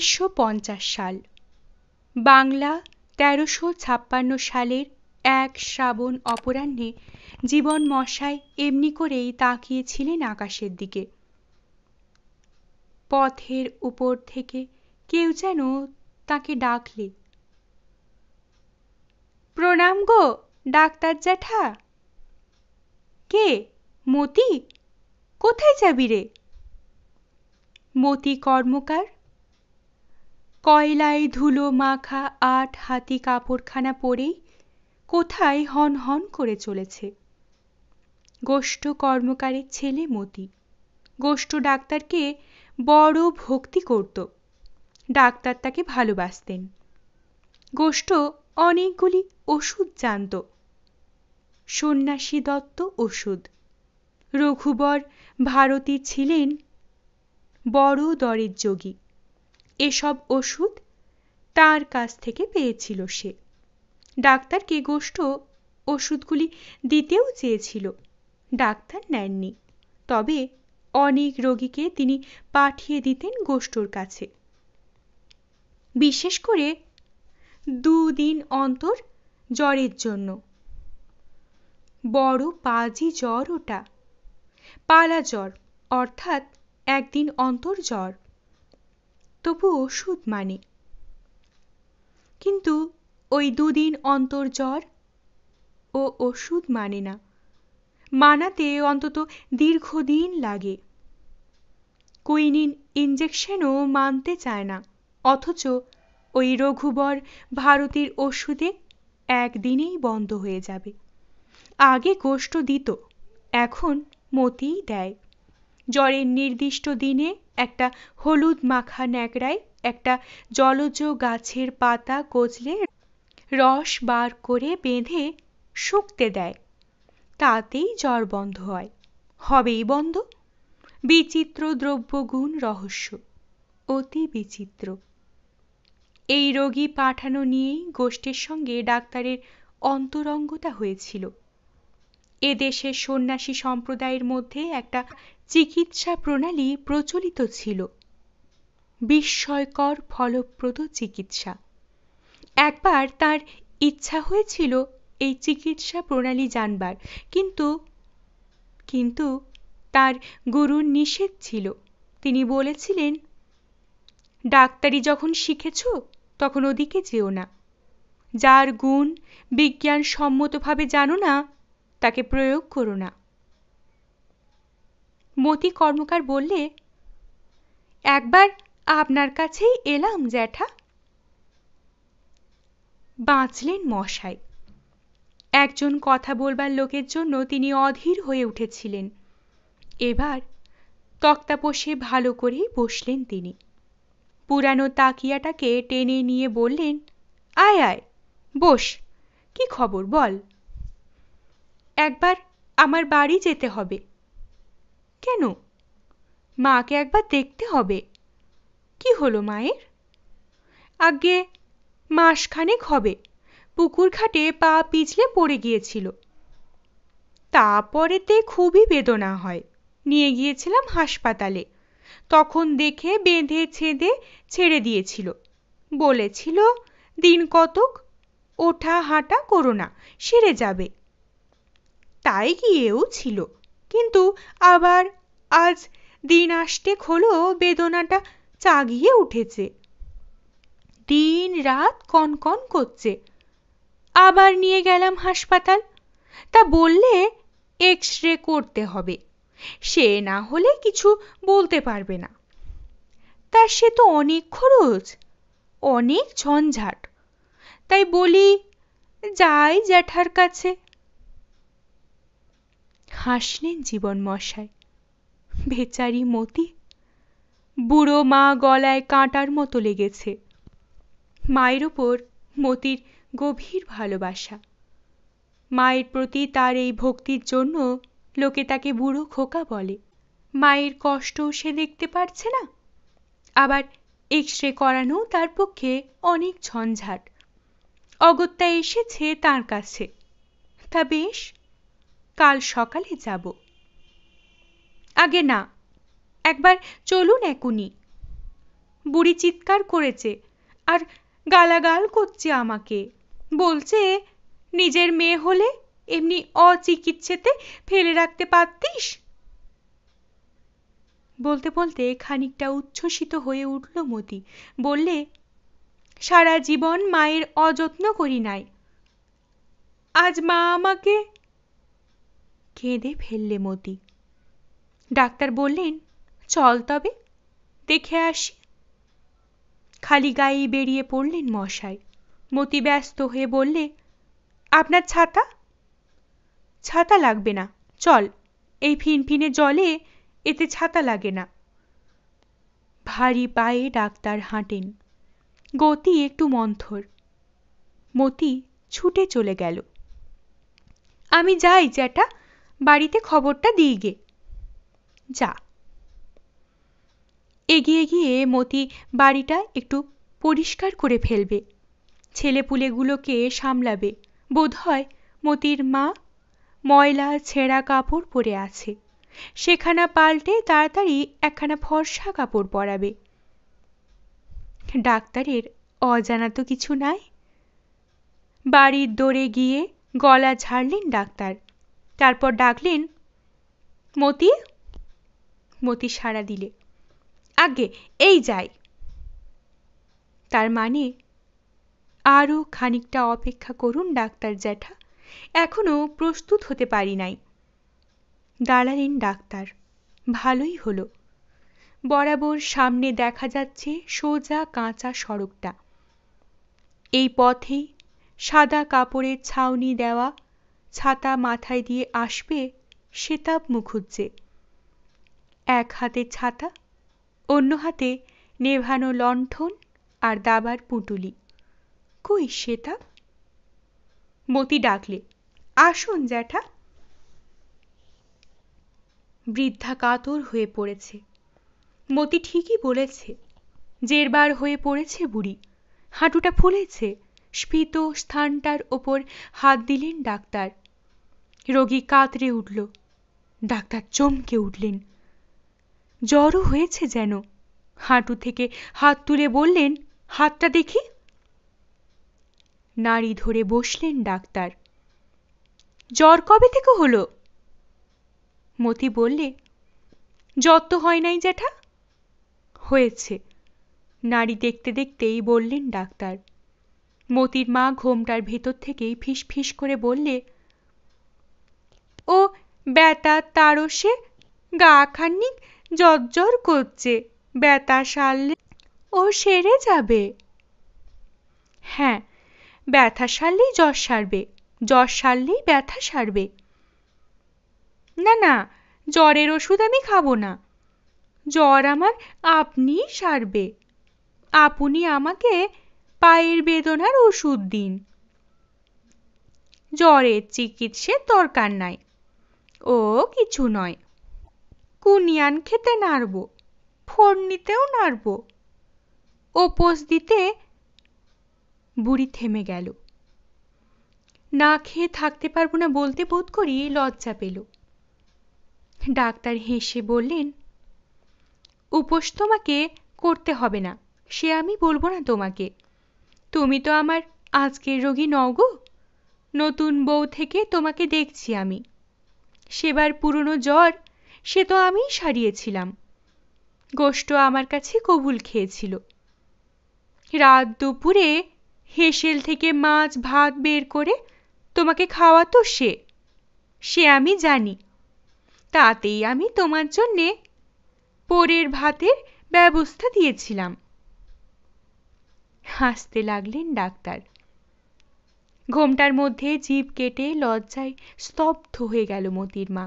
উনিশশো সাল বাংলা তেরোশো ছাপ্পান্ন সালের এক শ্রাবণ অপরাহ্নে জীবন মশাই এমনি করেই তাকিয়েছিলেন আকাশের দিকে পথের উপর থেকে কেউ যেন তাকে ডাকলে প্রণাম গো ডাক্তার জ্যাঠা কে মতি কোথায় যাবি রে মতি কর্মকার কয়লায় ধুলো মাখা আট হাতি কাপড়খানা পরেই কোথায় হন হন করে চলেছে গোষ্ঠ কর্মকারের ছেলে মতি গোষ্ঠ ডাক্তারকে বড় ভক্তি করত ডাক্তার তাকে ভালোবাসতেন গোষ্ঠ অনেকগুলি ওষুধ জানত সন্ন্যাসী দত্ত ওষুধ রঘুবর ভারতী ছিলেন বড় দরের যোগী এসব ওষুধ তার কাছ থেকে পেয়েছিল সে ডাক্তার গোষ্ঠ ওষুধগুলি দিতেও চেয়েছিল ডাক্তার নেননি তবে অনেক রোগীকে তিনি পাঠিয়ে দিতেন গোষ্ঠর কাছে বিশেষ করে দুদিন অন্তর জ্বরের জন্য বড় পাজি জ্বর ওটা পালা জ্বর অর্থাৎ একদিন অন্তর জ্বর তবু ওষুধ মানে কিন্তু ওই দুদিন অন্তর জ্বর ও ওষুধ মানে না মানাতে অন্তত দীর্ঘদিন লাগে কুইনিন ইঞ্জেকশনও মানতে চায় না অথচ ওই রঘুবর ভারতের ওষুধে একদিনেই বন্ধ হয়ে যাবে আগে কষ্ট দিত এখন মতিই দেয় জ্বরের নির্দিষ্ট দিনে একটা হলুদ মাখা ন্যাকড়ায় একটা জলজ গাছের পাতা কচলে রস বার করে বেঁধে শুকতে দেয় তাতেই জ্বর বন্ধ হয় হবেই বন্ধ বিচিত্র দ্রব্যগুণ রহস্য অতি বিচিত্র এই রোগী পাঠানো নিয়েই গোষ্ঠীর সঙ্গে ডাক্তারের অন্তরঙ্গতা হয়েছিল এদেশের সন্ন্যাসী সম্প্রদায়ের মধ্যে একটা চিকিৎসা প্রণালী প্রচলিত ছিল বিস্ময়কর ফলপ্রদ চিকিৎসা একবার তার ইচ্ছা হয়েছিল এই চিকিৎসা প্রণালী জানবার কিন্তু কিন্তু তার গুরুর নিষেধ ছিল তিনি বলেছিলেন ডাক্তারি যখন শিখেছ তখন ওদিকে যেও না যার গুণ বিজ্ঞানসম্মতভাবে জানো না তাকে প্রয়োগ করো না মতি কর্মকার বললে একবার আপনার কাছেই এলাম জ্যাঠা বাঁচলেন মশাই একজন কথা বলবার লোকের জন্য তিনি অধীর হয়ে উঠেছিলেন এবার তক্তাপোষে ভালো করেই বসলেন তিনি পুরানো তাকিয়াটাকে টেনে নিয়ে বললেন আয় আয় বস কি খবর বল একবার আমার বাড়ি যেতে হবে কেন মাকে একবার দেখতে হবে কি হলো মায়ের আগে মাসখানেক হবে পুকুর ঘাটে পা পিছলে পড়ে গিয়েছিল তারপরেতে খুবই বেদনা হয় নিয়ে গিয়েছিলাম হাসপাতালে তখন দেখে বেঁধে ছেঁদে ছেড়ে দিয়েছিল বলেছিল দিন কতক ওঠা হাঁটা করো না সেরে যাবে তাই গিয়েও ছিল কিন্তু আবার আজ দিন আষ্টেক খোলো বেদনাটা চাগিয়ে উঠেছে দিন রাত কনকন করছে আবার নিয়ে গেলাম হাসপাতাল তা বললে এক্স রে করতে হবে সে না হলে কিছু বলতে পারবে না তার সে তো অনেক খরচ অনেক ঝঞ্ঝাট তাই বলি যাই জ্যাঠার কাছে হাসলেন জীবনমশাই বেচারি মতি বুড়ো মা গলায় কাঁটার মতো লেগেছে মায়ের ওপর মতির গভীর ভালোবাসা মায়ের প্রতি তার এই ভক্তির জন্য লোকে তাকে বুড়ো খোকা বলে মায়ের কষ্টও সে দেখতে পারছে না আবার এক্স রে করানো তার পক্ষে অনেক ঝঞ্ঝাট অগত্যা এসেছে তার কাছে তা বেশ কাল সকালে যাব আগে না একবার চলুন একুনি বুড়ি চিৎকার করেছে আর গালাগাল করছে আমাকে বলছে নিজের মেয়ে হলে এমনি অচিকিৎসাতে ফেলে রাখতে পারতিস বলতে বলতে খানিকটা উচ্ছ্বসিত হয়ে উঠল মতি বললে সারা জীবন মায়ের অযত্ন করি নাই আজ মা আমাকে কেঁদে ফেললে মতি ডাক্তার বললেন চল তবে দেখে আসি খালি গায়ে বেরিয়ে পড়লেন মশাই মতি ব্যস্ত হয়ে বললে আপনার ছাতা ছাতা লাগবে না চল এই ফিনফিনে জলে এতে ছাতা লাগে না ভারী পায়ে ডাক্তার হাঁটেন গতি একটু মন্থর মতি ছুটে চলে গেল আমি যাই জ্যাঠা বাড়িতে খবরটা দিই গে যা এগিয়ে গিয়ে মতি বাড়িটা একটু পরিষ্কার করে ফেলবে ছেলেপুলেগুলোকে সামলাবে বোধ হয় মতির মা ময়লা ছেঁড়া কাপড় পরে আছে সেখানা পাল্টে তাড়াতাড়ি একখানা ফর্সা কাপড় পরাবে ডাক্তারের অজানা তো কিছু নাই বাড়ির দোরে গিয়ে গলা ঝাড়লেন ডাক্তার তারপর ডাকলেন মতি মতি সাড়া দিলে আগে এই যাই তার মানে আরও খানিকটা অপেক্ষা করুন ডাক্তার জ্যাঠা এখনো প্রস্তুত হতে পারি নাই দাঁড়ালেন ডাক্তার ভালোই হলো বরাবর সামনে দেখা যাচ্ছে সোজা কাঁচা সড়কটা এই পথেই সাদা কাপড়ের ছাউনি দেওয়া ছাতা মাথায় দিয়ে আসবে সেতাব মুখুজ্জে এক হাতে ছাতা অন্য হাতে নেভানো লণ্ঠন আর দাবার পুঁটুলি কই সেতাব মতি ডাকলে আসুন জ্যাঠা বৃদ্ধা কাতর হয়ে পড়েছে মতি ঠিকই বলেছে জেরবার হয়ে পড়েছে বুড়ি হাঁটুটা ফুলেছে স্ফীত স্থানটার ওপর হাত দিলেন ডাক্তার রোগী কাতরে উঠল ডাক্তার চমকে উঠলেন জ্বরও হয়েছে যেন হাঁটু থেকে হাত তুলে বললেন হাতটা দেখি নাড়ি ধরে বসলেন ডাক্তার জ্বর কবে থেকে হলো মতি বললে জ্বর তো হয় নাই জ্যাঠা হয়েছে নাড়ি দেখতে দেখতেই বললেন ডাক্তার মতির মা ঘোমটার ভেতর থেকেই ফিস ফিস করে বললে ও ব্যাটা তারসে গা খানিক জর্জর করছে ব্যথা সারলে ও সেরে যাবে হ্যাঁ ব্যথা সারলেই জ্বর সারবে জ্বর সারলেই ব্যথা সারবে না না জ্বরের ওষুধ আমি খাবো না জ্বর আমার আপনিই সারবে আপনি আমাকে পায়ের বেদনার ওষুধ দিন জ্বরের চিকিৎসার দরকার নাই ও কিছু নয় কুনিয়ান খেতে নাড়ব ফোড়নিতেও নাড়ব ওপোস দিতে বুড়ি থেমে গেল না খেয়ে থাকতে পারবো না বলতে বোধ করি লজ্জা পেল ডাক্তার হেসে বললেন উপোস তোমাকে করতে হবে না সে আমি বলবো না তোমাকে তুমি তো আমার আজকের রোগী নও গো নতুন বউ থেকে তোমাকে দেখছি আমি সেবার পুরনো জ্বর সে তো আমিই সারিয়েছিলাম গোষ্ঠ আমার কাছে কবুল খেয়েছিল রাত দুপুরে হেসেল থেকে মাছ ভাত বের করে তোমাকে খাওয়াতো সে সে আমি জানি তাতেই আমি তোমার জন্যে পরের ভাতের ব্যবস্থা দিয়েছিলাম হাসতে লাগলেন ডাক্তার ঘোমটার মধ্যে জীব কেটে লজ্জায় স্তব্ধ হয়ে গেল মোতির মা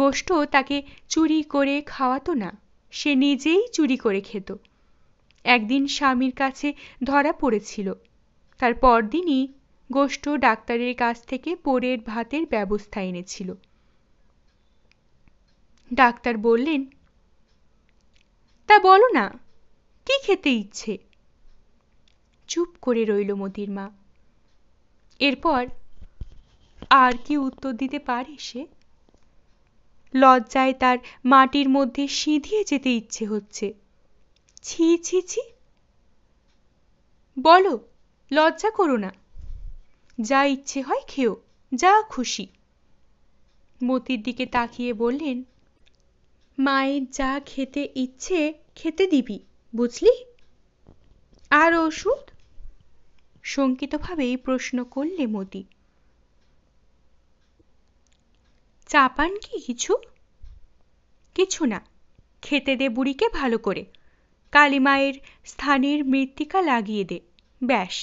গোষ্ঠ তাকে চুরি করে খাওয়াতো না সে নিজেই চুরি করে খেত একদিন স্বামীর কাছে ধরা পড়েছিল তার পরদিনই গোষ্ঠ ডাক্তারের কাছ থেকে পরের ভাতের ব্যবস্থা এনেছিল ডাক্তার বললেন তা বলো না কি খেতে ইচ্ছে চুপ করে রইল মোতির মা এরপর আর কি উত্তর দিতে পারে সে লজ্জায় তার মাটির মধ্যে সিঁধিয়ে যেতে ইচ্ছে হচ্ছে ছি ছি ছি বলো লজ্জা করো না যা ইচ্ছে হয় খেও যা খুশি মতির দিকে তাকিয়ে বললেন মায়ের যা খেতে ইচ্ছে খেতে দিবি বুঝলি আর ওষুধ শঙ্কিতভাবেই প্রশ্ন করলে মতি চা পান কি কিছু কিছু না খেতে দে বুড়িকে ভালো করে কালীমায়ের স্থানের মৃত্তিকা লাগিয়ে দে ব্যাস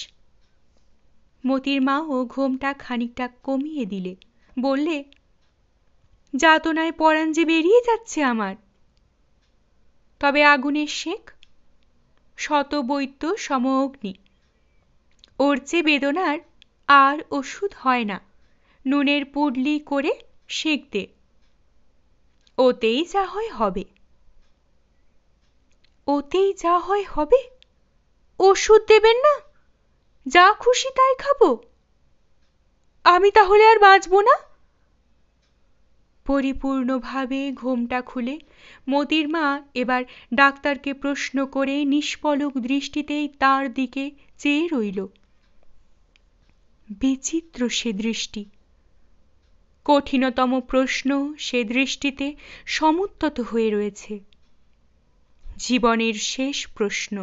মতির মাও ঘোমটা খানিকটা কমিয়ে দিলে বললে যাতনায় পরাণ যে বেরিয়ে যাচ্ছে আমার তবে আগুনের শেখ শত বৈত্য সম অগ্নি ওর যে বেদনার আর ওষুধ হয় না নুনের পুডলি করে শিখতে দে ওতেই যা হয় হবে ওতেই যা হয় হবে ওষুধ দেবেন না যা খুশি তাই খাবো আমি তাহলে আর বাঁচব না পরিপূর্ণভাবে ঘোমটা খুলে মোতির মা এবার ডাক্তারকে প্রশ্ন করে নিষ্পলক দৃষ্টিতেই তার দিকে চেয়ে রইল বিচিত্র সে দৃষ্টি কঠিনতম প্রশ্ন সে দৃষ্টিতে সমুত্তত হয়ে রয়েছে জীবনের শেষ প্রশ্ন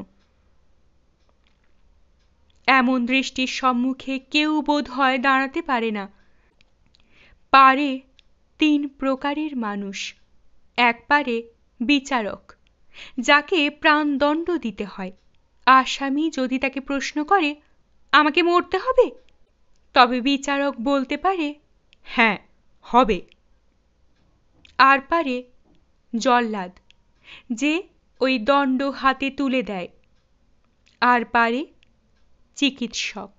এমন দৃষ্টির সম্মুখে কেউ বোধ হয় দাঁড়াতে পারে না পারে তিন প্রকারের মানুষ এক পারে বিচারক যাকে প্রাণদণ্ড দিতে হয় আসামি যদি তাকে প্রশ্ন করে আমাকে মরতে হবে তবে বিচারক বলতে পারে হ্যাঁ হবে আর পারে জল্লাদ যে ওই দণ্ড হাতে তুলে দেয় আর পারে চিকিৎসক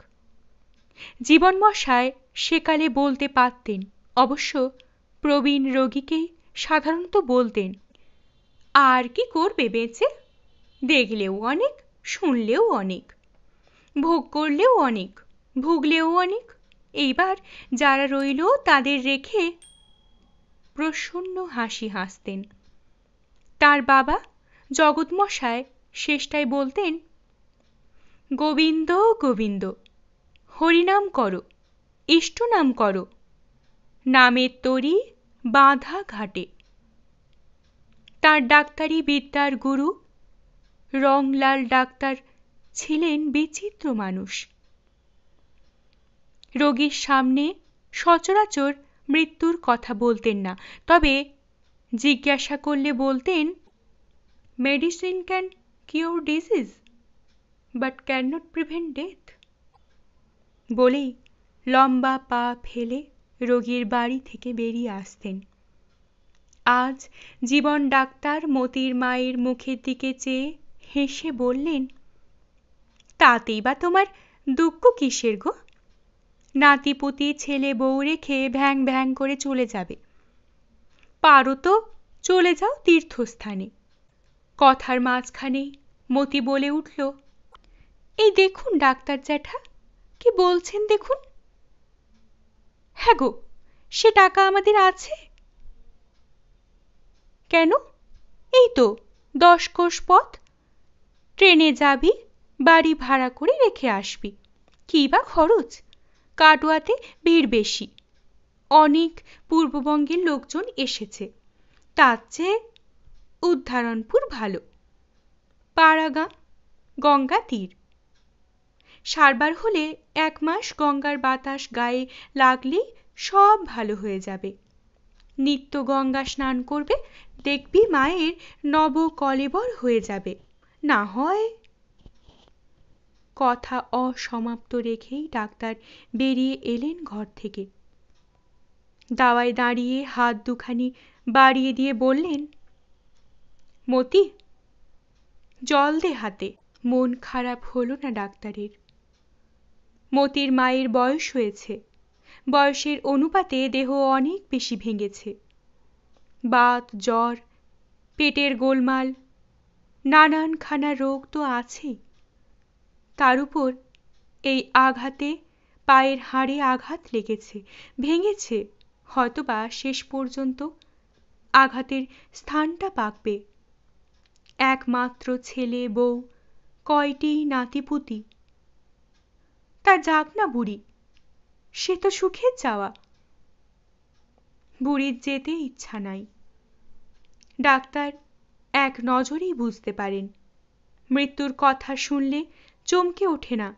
জীবনমশায় সেকালে বলতে পারতেন অবশ্য প্রবীণ রোগীকেই সাধারণত বলতেন আর কি করবে বেঁচে দেখলেও অনেক শুনলেও অনেক ভোগ করলেও অনেক ভুগলেও অনেক এইবার যারা রইল তাদের রেখে প্রসন্ন হাসি হাসতেন তার বাবা জগৎমশায় শেষটায় বলতেন গোবিন্দ গোবিন্দ হরিনাম করো ইষ্ট নাম করো নামের তরি বাঁধা ঘাটে তার ডাক্তারি বিদ্যার গুরু রংলাল ডাক্তার ছিলেন বিচিত্র মানুষ রোগীর সামনে সচরাচর মৃত্যুর কথা বলতেন না তবে জিজ্ঞাসা করলে বলতেন medicine can cure disease but can not prevent death বলেই লম্বা পা ফেলে রোগীর বাড়ি থেকে বেরিয়ে আসতেন আজ জীবন ডাক্তার মতির মায়ের মুখের দিকে চেয়ে হেসে বললেন তাতেই বা তোমার দুঃখ কিসের গো নাতিপুতি ছেলে বউ রেখে ভ্যাং ভ্যাং করে চলে যাবে পারো তো চলে যাও তীর্থস্থানে কথার মাঝখানে মতি বলে উঠল এই দেখুন ডাক্তার জ্যাঠা কি বলছেন দেখুন হ্যাঁ গো সে টাকা আমাদের আছে কেন এই তো দশ কোষ পথ ট্রেনে যাবি বাড়ি ভাড়া করে রেখে আসবি কি বা খরচ কাটোয়াতে ভিড় বেশি অনেক পূর্ববঙ্গের লোকজন এসেছে তার চেয়ে উদ্ধারণপুর ভালো পাড়াগাঁ গঙ্গা তীর সারবার হলে এক মাস গঙ্গার বাতাস গায়ে লাগলেই সব ভালো হয়ে যাবে নিত্য গঙ্গা স্নান করবে দেখবি মায়ের নব কলেবর হয়ে যাবে না হয় কথা অসমাপ্ত রেখেই ডাক্তার বেরিয়ে এলেন ঘর থেকে দাওয়ায় দাঁড়িয়ে হাত দুখানি বাড়িয়ে দিয়ে বললেন মতি জল দে হাতে মন খারাপ হলো না ডাক্তারের মতির মায়ের বয়স হয়েছে বয়সের অনুপাতে দেহ অনেক বেশি ভেঙেছে বাত জ্বর পেটের গোলমাল নানান খানা রোগ তো আছেই তার উপর এই আঘাতে পায়ের হাড়ে আঘাত লেগেছে ভেঙেছে হয়তোবা শেষ পর্যন্ত আঘাতের স্থানটা পাকবে একমাত্র ছেলে বউ কয়টি নাতিপুতি তা যাক না বুড়ি সে তো সুখের চাওয়া বুড়ির যেতে ইচ্ছা নাই ডাক্তার এক নজরেই বুঝতে পারেন মৃত্যুর কথা শুনলে চমকে ওঠে না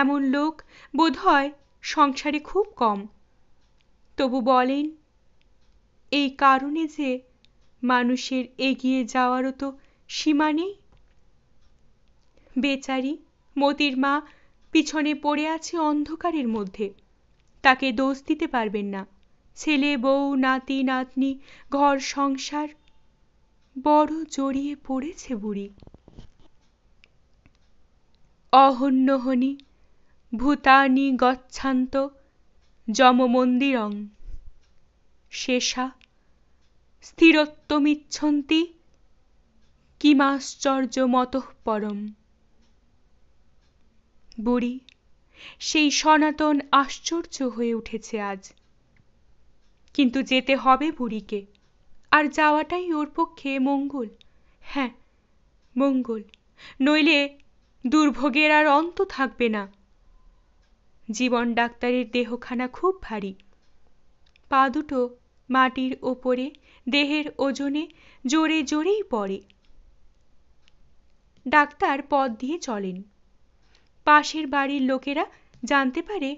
এমন লোক বোধ হয় সংসারে খুব কম তবু বলেন এই কারণে যে মানুষের এগিয়ে যাওয়ারও তো সীমা নেই বেচারি মতির মা পিছনে পড়ে আছে অন্ধকারের মধ্যে তাকে দোষ দিতে পারবেন না ছেলে বউ নাতি নাতনি ঘর সংসার বড় জড়িয়ে পড়েছে বুড়ি অহন্যহনি ভূতানি গচ্ছান্ত যমমন্দিরং শেষা স্থিরত্বমিচ্ছন্তি কিমাশ্চর্যমতঃ পরম বুড়ি সেই সনাতন আশ্চর্য হয়ে উঠেছে আজ কিন্তু যেতে হবে বুড়িকে আর যাওয়াটাই ওর পক্ষে মঙ্গল হ্যাঁ মঙ্গল নইলে দুর্ভোগের আর অন্ত থাকবে না জীবন ডাক্তারের দেহখানা খুব ভারী পা দুটো মাটির ওপরে দেহের ওজনে জোরে জোরেই পড়ে ডাক্তার পথ দিয়ে চলেন পাশের বাড়ির লোকেরা জানতে পারে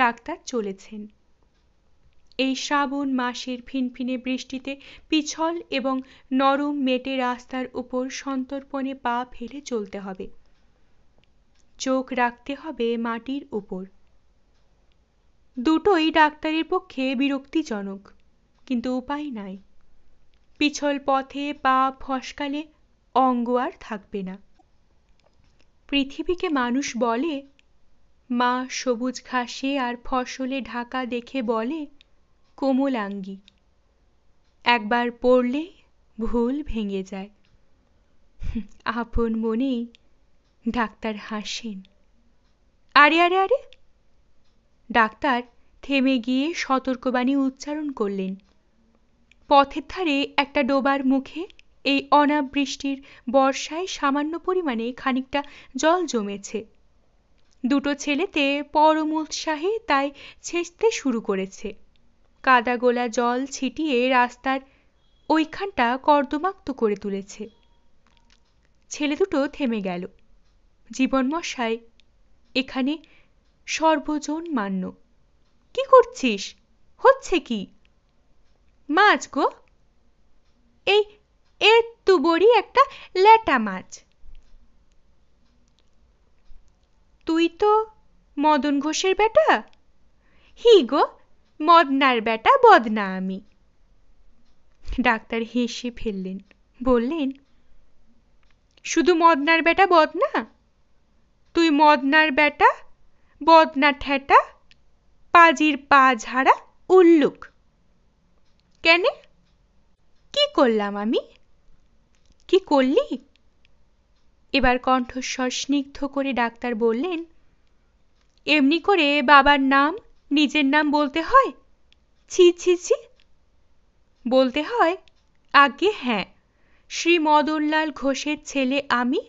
ডাক্তার চলেছেন এই শ্রাবণ মাসের ফিনফিনে বৃষ্টিতে পিছল এবং নরম মেটে রাস্তার উপর সন্তর্পণে পা ফেলে চলতে হবে চোখ রাখতে হবে মাটির উপর দুটোই ডাক্তারের পক্ষে বিরক্তিজনক কিন্তু উপায় নাই পিছল পথে পা ফসকালে অঙ্গ আর থাকবে না পৃথিবীকে মানুষ বলে মা সবুজ ঘাসে আর ফসলে ঢাকা দেখে বলে কোমলাঙ্গি একবার পড়লে ভুল ভেঙে যায় আপন মনেই ডাক্তার হাসেন আরে আরে আরে ডাক্তার থেমে গিয়ে সতর্কবাণী উচ্চারণ করলেন পথের ধারে একটা ডোবার মুখে এই অনাবৃষ্টির বর্ষায় সামান্য পরিমাণে খানিকটা জল জমেছে দুটো ছেলেতে পরম উৎসাহে তাই ছেঁচতে শুরু করেছে কাদাগোলা জল ছিটিয়ে রাস্তার ওইখানটা কর্দমাক্ত করে তুলেছে ছেলে দুটো থেমে গেল জীবনমশাই এখানে সর্বজন মান্য কি করছিস হচ্ছে কি মাছ গো এই এ বড়ি একটা ল্যাটা মাছ তুই তো মদন ঘোষের বেটা হি গো মদনার বেটা বদনা আমি ডাক্তার হেসে ফেললেন বললেন শুধু মদনার বেটা বদনা তুই মদনার বেটা বদনা ঠেটা পাজির পা ঝাড়া উল্লুক কেনে কি করলাম আমি কি করলি এবার কণ্ঠস্বর স্নিগ্ধ করে ডাক্তার বললেন এমনি করে বাবার নাম নিজের নাম বলতে হয় ছি ছি ছি বলতে হয় আগে হ্যাঁ শ্রী মদনলাল ঘোষের ছেলে আমি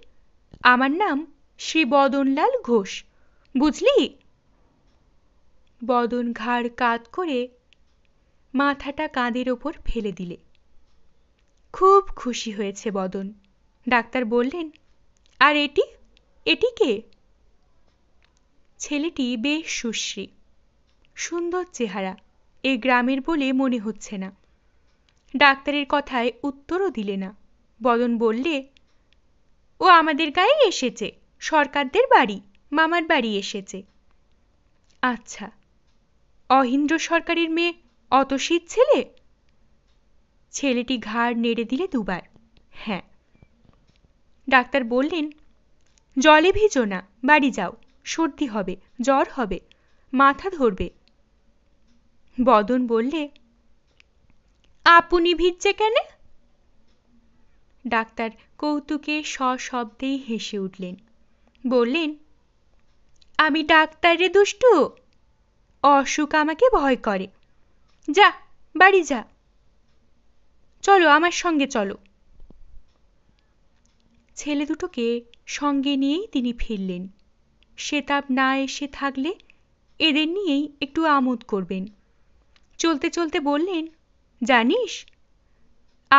আমার নাম শ্রী বদনলাল ঘোষ বুঝলি বদন ঘাড় কাত করে মাথাটা কাঁধের ওপর ফেলে দিলে খুব খুশি হয়েছে বদন ডাক্তার বললেন আর এটি এটি কে ছেলেটি বেশ সুশ্রী সুন্দর চেহারা এ গ্রামের বলে মনে হচ্ছে না ডাক্তারের কথায় উত্তরও দিলে না বদন বললে ও আমাদের গায়ে এসেছে সরকারদের বাড়ি মামার বাড়ি এসেছে আচ্ছা অহিন্দ্র সরকারের মেয়ে অত শীত ছেলে ছেলেটি ঘাড় নেড়ে দিলে দুবার হ্যাঁ ডাক্তার বললেন জলে ভিজো না বাড়ি যাও সর্দি হবে জ্বর হবে মাথা ধরবে বদন বললে আপনি ভিজছে কেন ডাক্তার কৌতুকে সশব্দেই হেসে উঠলেন বললেন আমি ডাক্তার রে দুষ্টু অসুখ আমাকে ভয় করে যা বাড়ি যা চলো আমার সঙ্গে চলো ছেলে দুটোকে সঙ্গে নিয়েই তিনি ফিরলেন সেতাব না এসে থাকলে এদের নিয়েই একটু আমোদ করবেন চলতে চলতে বললেন জানিস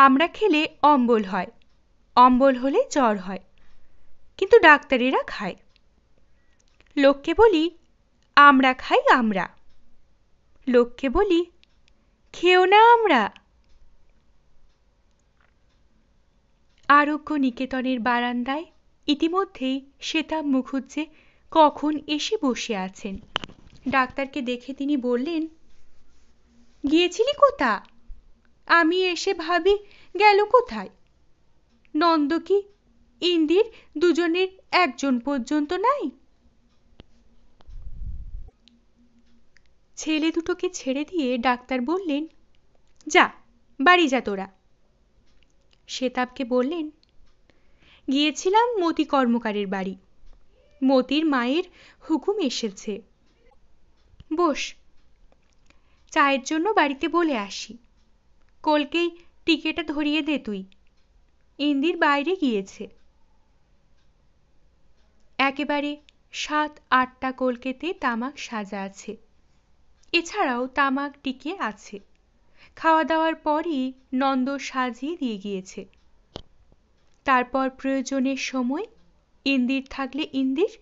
আমরা খেলে অম্বল হয় অম্বল হলে জ্বর হয় কিন্তু ডাক্তারেরা খায় লোককে বলি আমরা খাই আমরা লোককে বলি খেও না আমরা আরোগ্য নিকেতনের বারান্দায় ইতিমধ্যেই শ্বেতা মুখুজ্জে কখন এসে বসে আছেন ডাক্তারকে দেখে তিনি বললেন গিয়েছিলি কোথা আমি এসে ভাবি গেল কোথায় নন্দ কি ইন্দির দুজনের একজন পর্যন্ত নাই ছেলে দুটোকে ছেড়ে দিয়ে ডাক্তার বললেন যা বাড়ি যা তোরা শেতাবকে বললেন গিয়েছিলাম মতি কর্মকারের বাড়ি মতির মায়ের হুকুম এসেছে বস চায়ের জন্য বাড়িতে বলে আসি কলকেই টিকেটা ধরিয়ে দে তুই ইন্দির বাইরে গিয়েছে একেবারে সাত আটটা কলকেতে তামাক সাজা আছে এছাড়াও তামাক টিকে আছে খাওয়া দাওয়ার পরই নন্দ সাজিয়ে দিয়ে গিয়েছে তারপর প্রয়োজনের সময় ইন্দির থাকলে ইন্দির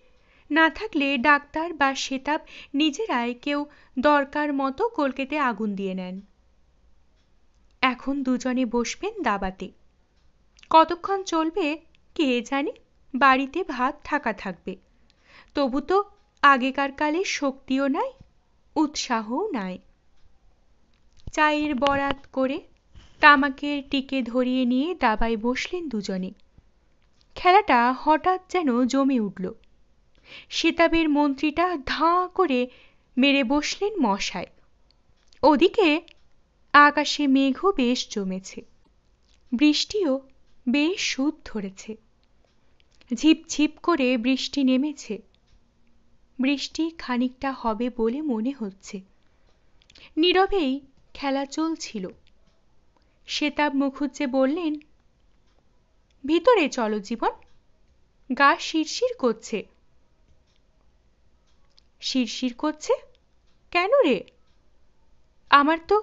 না থাকলে ডাক্তার বা সেতাব নিজেরাই কেউ দরকার মতো কলকেতে আগুন দিয়ে নেন এখন দুজনে বসবেন দাবাতে কতক্ষণ চলবে কে জানে বাড়িতে ভাত থাকা থাকবে তবু তো আগেকার কালে শক্তিও নাই উৎসাহও নাই চায়ের বরাত করে তামাকের টিকে ধরিয়ে নিয়ে দাবায় বসলেন দুজনে খেলাটা হঠাৎ যেন জমে উঠল সেতাবের মন্ত্রীটা ধাঁ করে মেরে বসলেন মশায় ওদিকে আকাশে মেঘও বেশ জমেছে বৃষ্টিও বেশ সুদ ধরেছে ঝিপঝিপ করে বৃষ্টি নেমেছে বৃষ্টি খানিকটা হবে বলে মনে হচ্ছে নীরবেই খেলা চলছিল শ্বেতাব মুখুজ্জে বললেন ভিতরে চলো জীবন গা শিরশির করছে শিরশির করছে কেন রে আমার তো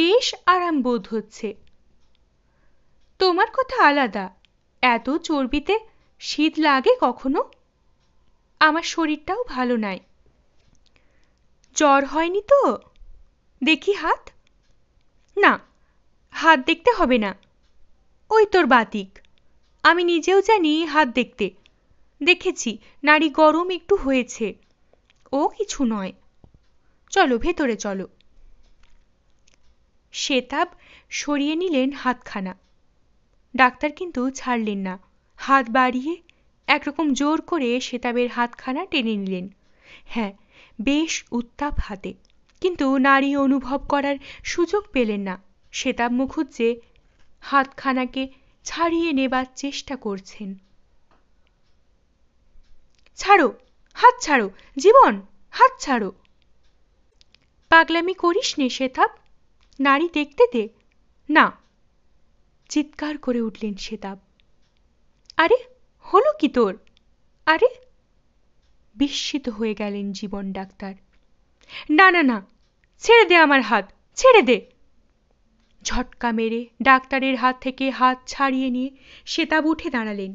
বেশ আরাম বোধ হচ্ছে তোমার কথা আলাদা এত চর্বিতে শীত লাগে কখনো আমার শরীরটাও ভালো নাই জ্বর হয়নি তো দেখি হাত না হাত দেখতে হবে না ওই তোর বাতিক আমি নিজেও জানি হাত দেখতে দেখেছি নারী গরম একটু হয়েছে ও কিছু নয় চলো ভেতরে চলো শ্বেতাব সরিয়ে নিলেন হাতখানা ডাক্তার কিন্তু ছাড়লেন না হাত বাড়িয়ে একরকম জোর করে সেতাবের হাতখানা টেনে নিলেন হ্যাঁ বেশ উত্তাপ হাতে কিন্তু নারী অনুভব করার সুযোগ পেলেন না সেতাব মুখুজ্জে হাতখানাকে ছাড়িয়ে নেবার চেষ্টা করছেন ছাড়ো হাত ছাড়ো জীবন হাত ছাড়ো পাগলামি করিস নে সেতাব নারী দেখতে দে না চিৎকার করে উঠলেন সেতাব আরে হলো কি তোর আরে বিস্মিত হয়ে গেলেন জীবন ডাক্তার না না না ছেড়ে দে আমার হাত ছেড়ে দে ঝটকা মেরে ডাক্তারের হাত থেকে হাত ছাড়িয়ে নিয়ে সেতাব উঠে দাঁড়ালেন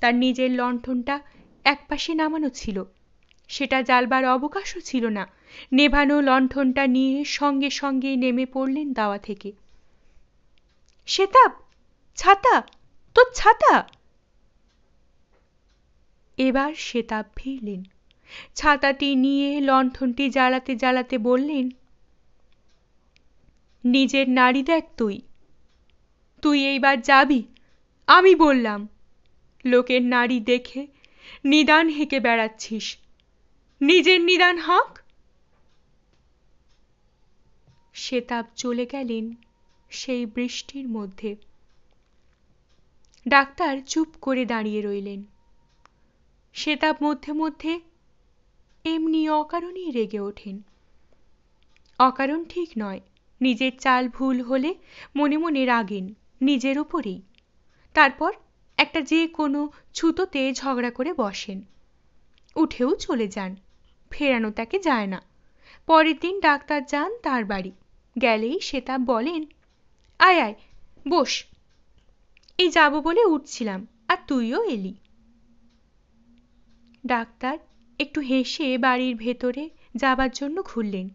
তার নিজের লণ্ঠনটা একপাশে নামানো ছিল সেটা জ্বালবার অবকাশও ছিল না নেভানো লণ্ঠনটা নিয়ে সঙ্গে সঙ্গে নেমে পড়লেন দাওয়া থেকে সেতাব ছাতা তোর ছাতা এবার সে তাপ ফিরলেন ছাতাটি নিয়ে লণ্ঠনটি জ্বালাতে জ্বালাতে বললেন নিজের নাড়ি দেখ তুই তুই এইবার যাবি আমি বললাম লোকের নাড়ি দেখে নিদান হেঁকে বেড়াচ্ছিস নিজের নিদান হাঁক শেতাব চলে গেলেন সেই বৃষ্টির মধ্যে ডাক্তার চুপ করে দাঁড়িয়ে রইলেন সেটা মধ্যে মধ্যে এমনি অকারণেই রেগে ওঠেন অকারণ ঠিক নয় নিজের চাল ভুল হলে মনে মনে রাগেন নিজের উপরেই তারপর একটা যে কোনো ছুতোতে ঝগড়া করে বসেন উঠেও চলে যান ফেরানো তাকে যায় না পরের দিন ডাক্তার যান তার বাড়ি গেলেই সে তা বলেন আয় আয় বস এই যাব বলে উঠছিলাম আর তুইও এলি ডাক্তার একটু হেসে বাড়ির ভেতরে যাবার জন্য খুললেন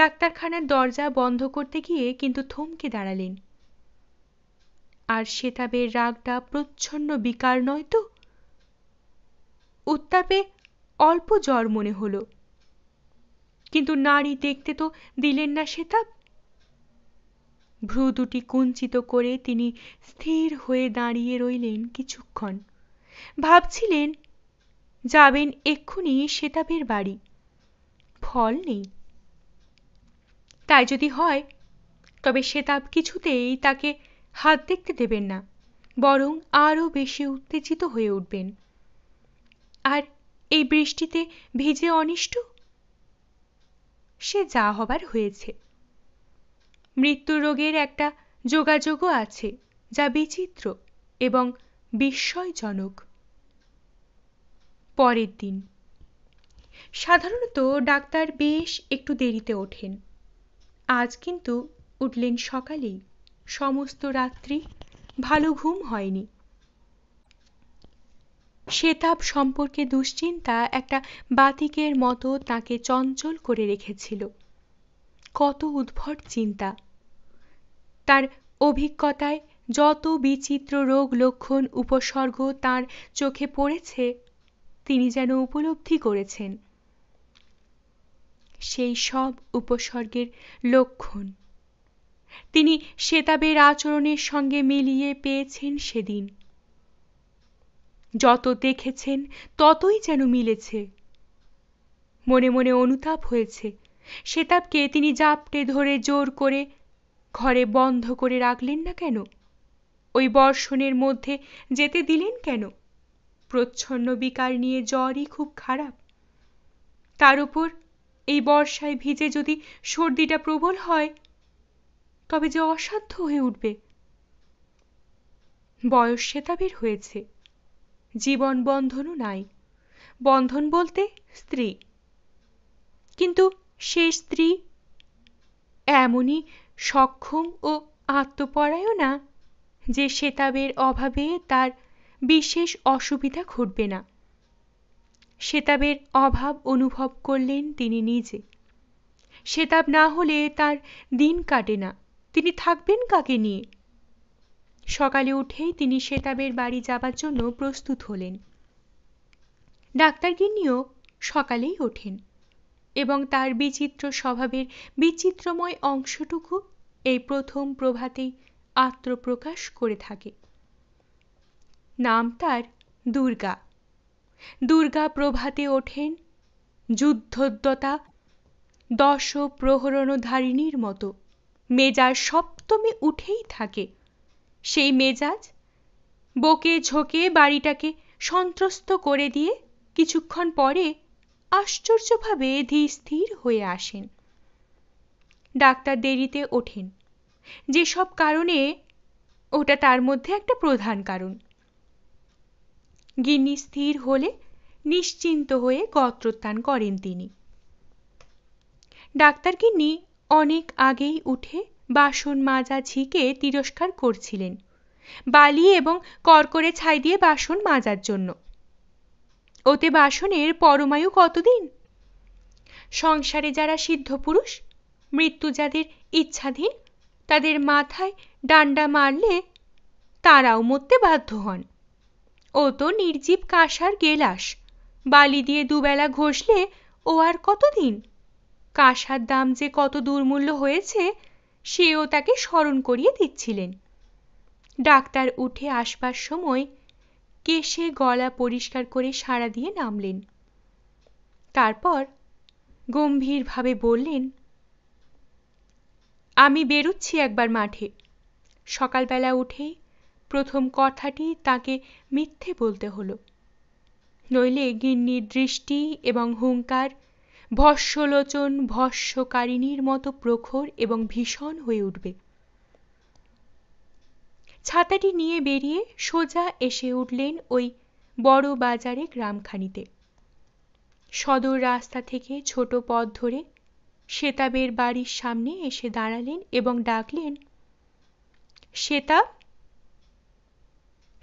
ডাক্তারখানার দরজা বন্ধ করতে গিয়ে কিন্তু থমকে দাঁড়ালেন আর সেতাবের রাগটা প্রচ্ছন্ন বিকার নয় তো উত্তাপে অল্প জ্বর মনে হলো কিন্তু নারী দেখতে তো দিলেন না সেতাব ভ্রু দুটি কুঞ্চিত করে তিনি স্থির হয়ে দাঁড়িয়ে রইলেন কিছুক্ষণ ভাবছিলেন যাবেন এক্ষুনি শেতাবের বাড়ি ফল নেই তাই যদি হয় তবে শেতাব কিছুতেই তাকে হাত দেখতে দেবেন না বরং আরও বেশি উত্তেজিত হয়ে উঠবেন আর এই বৃষ্টিতে ভিজে অনিষ্ট সে যা হবার হয়েছে মৃত্যু রোগের একটা যোগাযোগও আছে যা বিচিত্র এবং বিস্ময়জনক পরের দিন সাধারণত ডাক্তার বেশ একটু দেরিতে ওঠেন আজ কিন্তু উঠলেন সকালেই সমস্ত রাত্রি ভালো ঘুম হয়নি শেতাব সম্পর্কে দুশ্চিন্তা একটা বাতিকের মতো তাকে চঞ্চল করে রেখেছিল কত উদ্ভট চিন্তা তার অভিজ্ঞতায় যত বিচিত্র রোগ লক্ষণ উপসর্গ তার চোখে পড়েছে তিনি যেন উপলব্ধি করেছেন সেই সব উপসর্গের লক্ষণ তিনি শ্বেতাবের আচরণের সঙ্গে মিলিয়ে পেয়েছেন সেদিন যত দেখেছেন ততই যেন মিলেছে মনে মনে অনুতাপ হয়েছে শ্বেতাবকে তিনি জাপটে ধরে জোর করে ঘরে বন্ধ করে রাখলেন না কেন ওই বর্ষণের মধ্যে যেতে দিলেন কেন প্রচ্ছন্ন বিকার নিয়ে জ্বরই খুব খারাপ তার উপর এই বর্ষায় ভিজে যদি সর্দিটা প্রবল হয় তবে যে অসাধ্য হয়ে উঠবে বয়স শেতাবের হয়েছে জীবন বন্ধনও নাই বন্ধন বলতে স্ত্রী কিন্তু সে স্ত্রী এমনই সক্ষম ও আত্মপরায়ণা যে শ্বেতাবের অভাবে তার বিশেষ অসুবিধা ঘটবে না শ্বেতাবের অভাব অনুভব করলেন তিনি নিজে শ্বেতাব না হলে তার দিন কাটে না তিনি থাকবেন কাকে নিয়ে সকালে উঠেই তিনি শ্বেতাবের বাড়ি যাবার জন্য প্রস্তুত হলেন ডাক্তারগিনীও সকালেই ওঠেন এবং তার বিচিত্র স্বভাবের বিচিত্রময় অংশটুকু এই প্রথম প্রভাতেই আত্মপ্রকাশ করে থাকে নাম তার দুর্গা দুর্গা প্রভাতে ওঠেন যুদ্ধোদ্যতা দশ প্রহরণধারিণীর মতো মেজাজ সপ্তমী উঠেই থাকে সেই মেজাজ বকে ঝোঁকে বাড়িটাকে সন্ত্রস্ত করে দিয়ে কিছুক্ষণ পরে আশ্চর্যভাবে ধীর হয়ে আসেন ডাক্তার দেরিতে ওঠেন যেসব কারণে ওটা তার মধ্যে একটা প্রধান কারণ গিন্নি স্থির হলে নিশ্চিন্ত হয়ে গত্রোত্থান করেন তিনি ডাক্তার গিন্নি অনেক আগেই উঠে বাসন মাজা ঝিকে তিরস্কার করছিলেন বালি এবং করকরে ছাই দিয়ে বাসন মাজার জন্য ওতে বাসনের পরমায়ু কতদিন সংসারে যারা সিদ্ধ পুরুষ মৃত্যু যাদের ইচ্ছাধীন তাদের মাথায় ডান্ডা মারলে তারাও মরতে বাধ্য হন ও তো নির্জীব কাঁসার গেলাস বালি দিয়ে দুবেলা ঘষলে ও আর কতদিন কাঁসার দাম যে কত দুর্মূল্য হয়েছে সেও তাকে স্মরণ করিয়ে দিচ্ছিলেন ডাক্তার উঠে আসবার সময় কেশে গলা পরিষ্কার করে সাড়া দিয়ে নামলেন তারপর গম্ভীরভাবে বললেন আমি বেরুচ্ছি একবার মাঠে সকালবেলা উঠেই প্রথম কথাটি তাকে মিথ্যে বলতে হল নইলে গিন্নির দৃষ্টি এবং হুঙ্কার ভস্মলোচন ভস্মকারিণীর মতো প্রখর এবং ভীষণ হয়ে উঠবে ছাতাটি নিয়ে বেরিয়ে সোজা এসে উঠলেন ওই বড় বাজারে গ্রামখানিতে সদর রাস্তা থেকে ছোট পথ ধরে শ্বেতাবের বাড়ির সামনে এসে দাঁড়ালেন এবং ডাকলেন শ্বেতা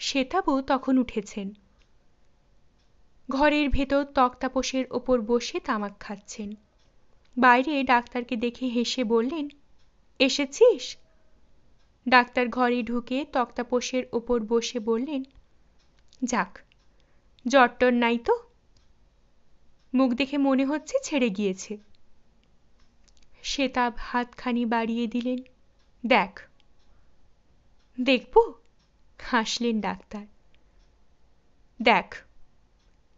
শ্বেতাবু তখন উঠেছেন ঘরের ভেতর তক্তাপোষের ওপর বসে তামাক খাচ্ছেন বাইরে ডাক্তারকে দেখে হেসে বললেন এসেছিস ডাক্তার ঘরে ঢুকে তক্তাপোষের ওপর বসে বললেন যাক টর নাই তো মুখ দেখে মনে হচ্ছে ছেড়ে গিয়েছে শ্বেতাব হাতখানি বাড়িয়ে দিলেন দেখ দেখব হাসলেন ডাক্তার দেখ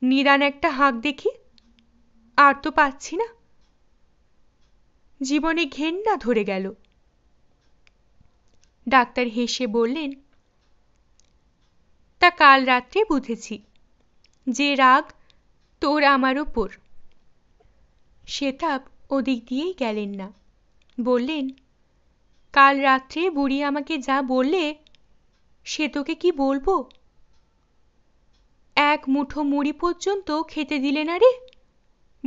নিদান একটা হাঁক দেখি আর তো পাচ্ছি না জীবনে ঘেন্না ধরে গেল ডাক্তার হেসে বললেন তা কাল রাত্রে বুঝেছি যে রাগ তোর আমার ওপর শেতাব ওদিক দিয়েই গেলেন না বললেন কাল রাত্রে বুড়ি আমাকে যা বললে সে তোকে কি বলবো এক মুঠো মুড়ি পর্যন্ত খেতে দিলে না রে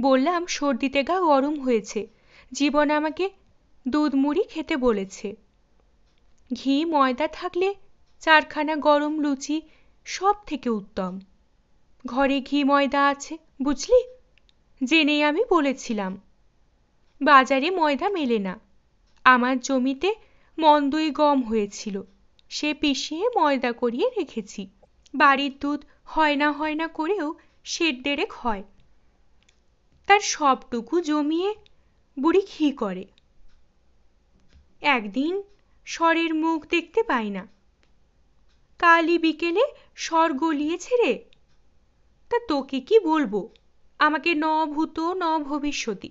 বললাম সর্দিতে গা গরম হয়েছে জীবন আমাকে দুধ মুড়ি খেতে বলেছে ঘি ময়দা থাকলে চারখানা গরম লুচি সব থেকে উত্তম ঘরে ঘি ময়দা আছে বুঝলি জেনে আমি বলেছিলাম বাজারে ময়দা মেলে না আমার জমিতে মন্দই গম হয়েছিল সে পিষিয়ে ময়দা করিয়ে রেখেছি বাড়ির দুধ হয় না হয় না করেও সের দেড়েক হয় তার সবটুকু জমিয়ে বুড়ি ঘি করে একদিন স্বরের মুখ দেখতে পাই না কালই বিকেলে স্বর গলিয়েছে রে তা তোকে কি বলবো আমাকে ন ভূত ন ভবিষ্যতি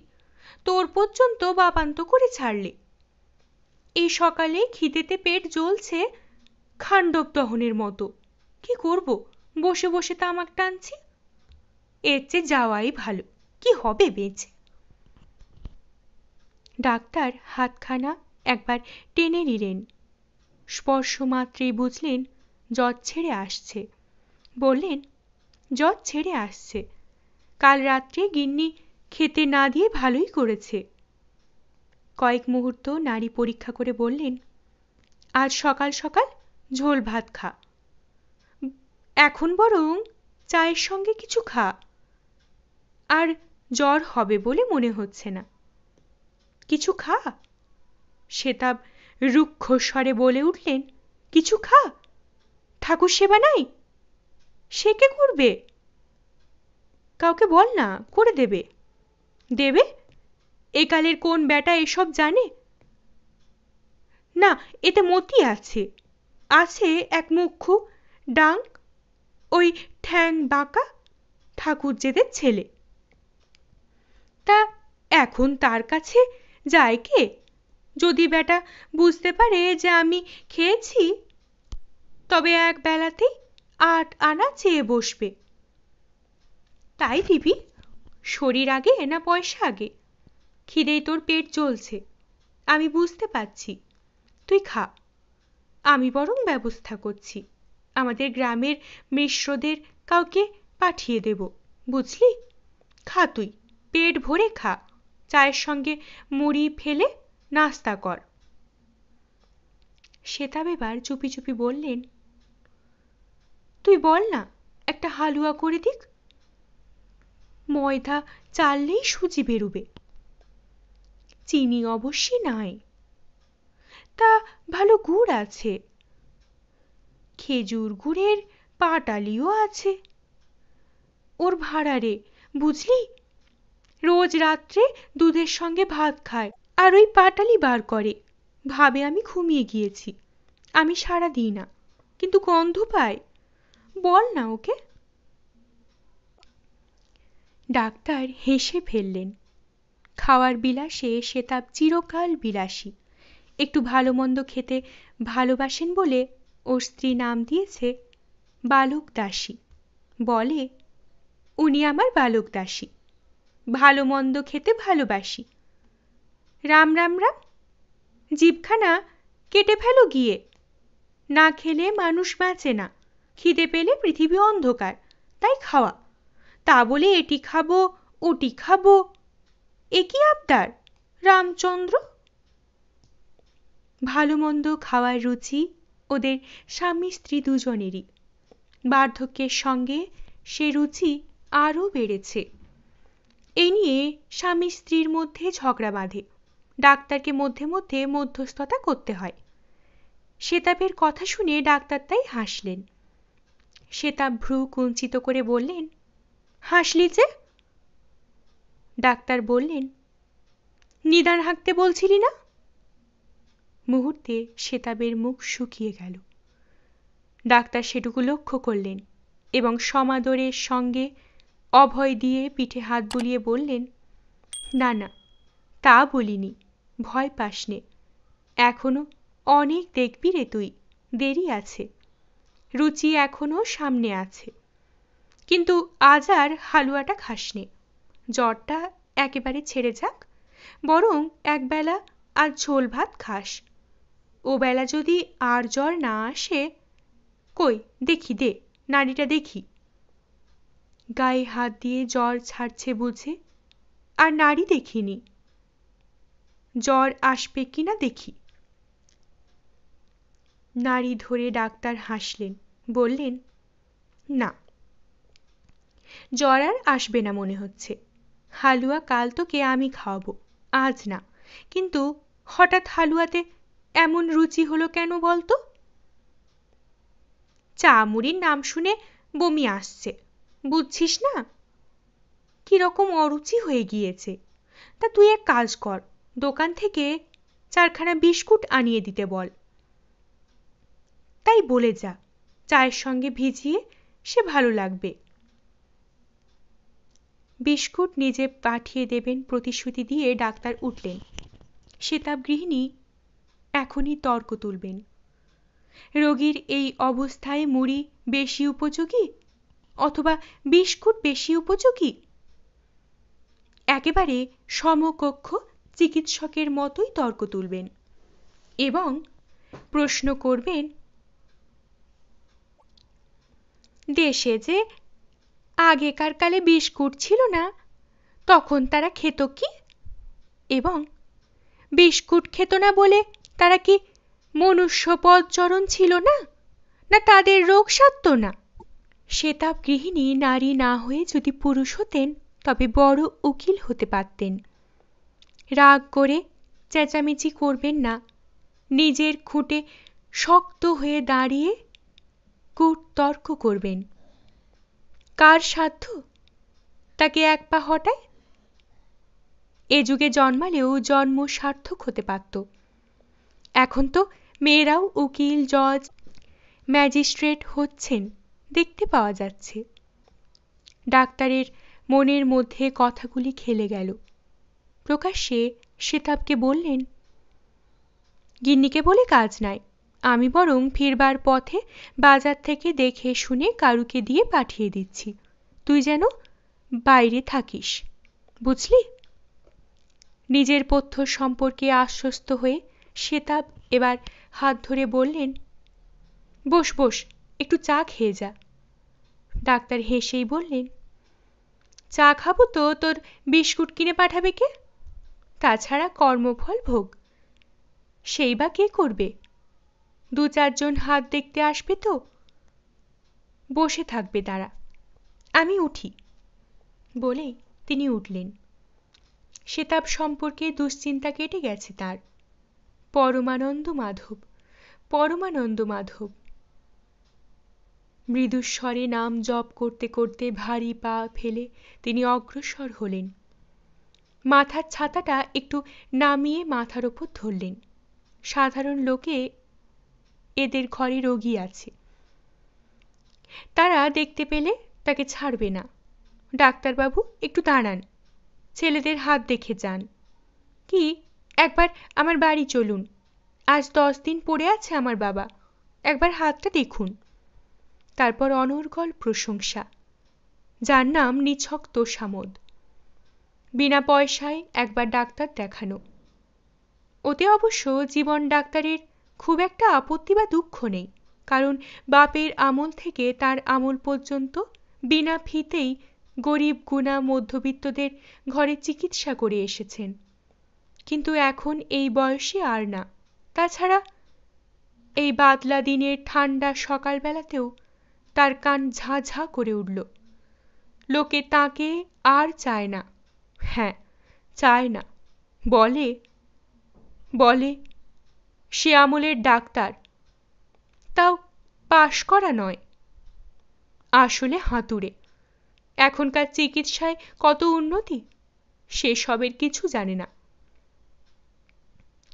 তোর পর্যন্ত বাবান্ত করে ছাড়লে এই সকালে খিদেতে পেট জ্বলছে খান্ডব দহনের মতো কি করব বসে বসে তামাক টানছি এর চেয়ে যাওয়াই ভালো কি হবে বেঁচে ডাক্তার হাতখানা একবার টেনে নিলেন স্পর্শ মাত্রেই বুঝলেন জ্বর ছেড়ে আসছে বললেন জ্বর ছেড়ে আসছে কাল রাত্রে গিন্নি খেতে না দিয়ে ভালোই করেছে কয়েক মুহূর্ত নারী পরীক্ষা করে বললেন আজ সকাল সকাল ঝোল ভাত খা এখন বরং চায়ের সঙ্গে কিছু খা আর জ্বর হবে বলে মনে হচ্ছে না কিছু খা সেতাব রুক্ষ স্বরে বলে উঠলেন কিছু খা ঠাকুর সেবা নাই সে কে করবে কাউকে বল না করে দেবে দেবে একালের কোন ব্যাটা এসব জানে না এতে মতি আছে আছে এক মুখ্য ডাং ওই ঠ্যাং বাঁকা ঠাকুরজেদের ছেলে তা এখন তার কাছে যায় কে যদি বেটা বুঝতে পারে যে আমি খেয়েছি তবে এক বেলাতেই আট আনা চেয়ে বসবে তাই দিবি শরীর আগে না পয়সা আগে খিদেই তোর পেট চলছে আমি বুঝতে পারছি তুই খা আমি বরং ব্যবস্থা করছি আমাদের গ্রামের মিশ্রদের কাউকে পাঠিয়ে দেব বুঝলি খা তুই পেট ভরে খা চায়ের সঙ্গে মুড়ি ফেলে নাস্তা কর সেতাব এবার চুপি চুপি বললেন তুই বল না একটা হালুয়া করে দিক ময়দা চাললেই সুজি বেরুবে চিনি অবশ্যই নাই তা ভালো গুড় আছে খেজুর গুড়ের পাটালিও আছে ওর ভাড়া রে বুঝলি রোজ রাত্রে দুধের সঙ্গে ভাত খায় আর ওই পাটালি বার করে ভাবে আমি ঘুমিয়ে গিয়েছি আমি সারা দিই না কিন্তু গন্ধ পায় বল না ওকে ডাক্তার হেসে ফেললেন খাওয়ার বিলাসে সে তার চিরকাল বিলাসী একটু ভালো মন্দ খেতে ভালোবাসেন বলে ওর স্ত্রী নাম দিয়েছে বালক দাসী বলে উনি আমার বালক দাসী ভালো মন্দ খেতে ভালোবাসি রাম রাম রাম জীবখানা কেটে ফেলো গিয়ে না খেলে মানুষ বাঁচে না খিদে পেলে পৃথিবী অন্ধকার তাই খাওয়া তা বলে এটি খাবো ওটি খাবো এ কি আবদার রামচন্দ্র ভালো মন্দ খাওয়ার রুচি ওদের স্বামী স্ত্রী দুজনেরই বার্ধক্যের সঙ্গে সে রুচি আরও বেড়েছে এ নিয়ে স্বামী স্ত্রীর মধ্যে ঝগড়া বাঁধে ডাক্তারকে মধ্যে মধ্যে মধ্যস্থতা করতে হয় শেতাবের কথা শুনে ডাক্তার তাই হাসলেন শেতাব ভ্রু কুঞ্চিত করে বললেন হাসলি যে ডাক্তার বললেন নিদান হাঁকতে বলছিলি না মুহূর্তে সেতাবের মুখ শুকিয়ে গেল ডাক্তার সেটুকু লক্ষ্য করলেন এবং সমাদরের সঙ্গে অভয় দিয়ে পিঠে হাত বুলিয়ে বললেন না না তা বলিনি ভয় পাস নে এখনো অনেক দেখবি রে তুই দেরি আছে রুচি এখনো সামনে আছে কিন্তু আজ আর হালুয়াটা নে জ্বরটা একেবারে ছেড়ে যাক বরং একবেলা আর ঝোল ভাত খাস ও বেলা যদি আর জ্বর না আসে কই দেখি দে নাড়িটা দেখি গায়ে হাত দিয়ে জ্বর ছাড়ছে বুঝে আর নাড়ি দেখিনি জ্বর আসবে কিনা দেখি নাড়ি ধরে ডাক্তার হাসলেন বললেন না জ্বর আর আসবে না মনে হচ্ছে হালুয়া কাল তোকে আমি খাওয়াবো আজ না কিন্তু হঠাৎ হালুয়াতে এমন রুচি হলো কেন বলতো চা মুড়ির নাম শুনে বমি আসছে বুঝছিস না কিরকম অরুচি হয়ে গিয়েছে তা তুই এক কাজ কর দোকান থেকে চারখানা বিস্কুট আনিয়ে দিতে বল তাই বলে যা চায়ের সঙ্গে ভিজিয়ে সে ভালো লাগবে বিস্কুট নিজে পাঠিয়ে দেবেন প্রতিশ্রুতি দিয়ে ডাক্তার উঠলেন সে গৃহিণী এখনই তর্ক তুলবেন রোগীর এই অবস্থায় মুড়ি বেশি উপযোগী অথবা বিস্কুট বেশি উপযোগী একেবারে সমকক্ষ চিকিৎসকের মতোই তর্ক তুলবেন এবং প্রশ্ন করবেন দেশে যে আগেকার কালে বিস্কুট ছিল না তখন তারা খেত কি এবং বিস্কুট খেত না বলে তারা কি মনুষ্যপদ চরণ ছিল না না তাদের রোগ সারত না শ্বেতাব গৃহিণী নারী না হয়ে যদি পুরুষ হতেন তবে বড় উকিল হতে পারতেন রাগ করে চেঁচামেচি করবেন না নিজের খুঁটে শক্ত হয়ে দাঁড়িয়ে কূট তর্ক করবেন কার সাধ্য তাকে এক পা হটায় এ যুগে জন্মালেও জন্ম সার্থক হতে পারত এখন তো মেয়েরাও উকিল জজ ম্যাজিস্ট্রেট হচ্ছেন দেখতে পাওয়া যাচ্ছে ডাক্তারের মনের মধ্যে কথাগুলি খেলে গেল প্রকাশ্যে সেতাবকে বললেন গিন্নিকে বলে কাজ নাই আমি বরং ফিরবার পথে বাজার থেকে দেখে শুনে কারুকে দিয়ে পাঠিয়ে দিচ্ছি তুই যেন বাইরে থাকিস বুঝলি নিজের পথ্য সম্পর্কে আশ্বস্ত হয়ে শেতাব এবার হাত ধরে বললেন বস বস একটু চা খেয়ে যা ডাক্তার হেসেই বললেন চা খাবো তো তোর বিস্কুট কিনে পাঠাবে কে তাছাড়া কর্মফল ভোগ সেই বা কে করবে দু চারজন হাত দেখতে আসবে তো বসে থাকবে তারা আমি উঠি বলে তিনি উঠলেন সেতাব সম্পর্কে দুশ্চিন্তা কেটে গেছে তার পরমানন্দ মাধব পরমানন্দ মাধব মৃদুস্বরে নাম জপ করতে করতে ভারী পা ফেলে তিনি অগ্রসর হলেন মাথার ছাতাটা একটু নামিয়ে মাথার ওপর ধরলেন সাধারণ লোকে এদের ঘরে রোগী আছে তারা দেখতে পেলে তাকে ছাড়বে না ডাক্তারবাবু একটু দাঁড়ান ছেলেদের হাত দেখে যান কি একবার আমার বাড়ি চলুন আজ দশ দিন পড়ে আছে আমার বাবা একবার হাতটা দেখুন তারপর অনর্গল প্রশংসা যার নাম নিছক তোষামোদ বিনা পয়সায় একবার ডাক্তার দেখানো ওতে অবশ্য জীবন ডাক্তারের খুব একটা আপত্তি বা দুঃখ নেই কারণ বাপের আমল থেকে তার আমল পর্যন্ত বিনা ফিতেই গরিব গুণা মধ্যবিত্তদের ঘরে চিকিৎসা করে এসেছেন কিন্তু এখন এই বয়সে আর না তাছাড়া এই বাদলা দিনের ঠান্ডা সকাল বেলাতেও তার কান ঝাঁ ঝাঁ করে উঠল লোকে তাকে আর চায় না হ্যাঁ চায় না বলে বলে সে আমলের ডাক্তার তাও পাশ করা নয় আসলে হাতুড়ে এখনকার চিকিৎসায় কত উন্নতি সে সবের কিছু জানে না